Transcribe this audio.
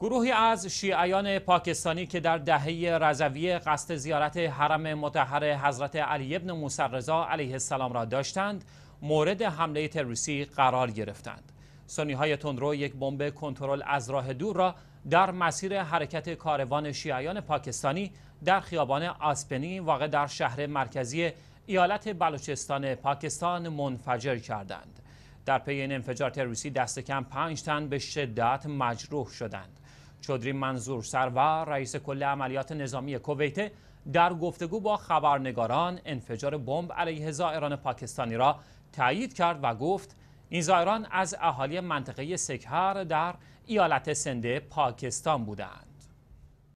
گروهی از شیعیان پاکستانی که در دهه رضوی قصد زیارت حرم مطهر حضرت علی ابن موسی رضا علیه السلام را داشتند مورد حمله تروریستی قرار گرفتند سنی های تندرو یک بمب کنترل از راه دور را در مسیر حرکت کاروان شیعیان پاکستانی در خیابان آسپنی واقع در شهر مرکزی ایالت بلوچستان پاکستان منفجر کردند در پی این انفجار تروریستی دست کم پنج تن به شدت مجروح شدند چودری منظور سرور رئیس کل عملیات نظامی کویت در گفتگو با خبرنگاران انفجار بمب علیه زائران پاکستانی را تایید کرد و گفت این زائران از اهالی منطقه سکهر در ایالت سنده پاکستان بودند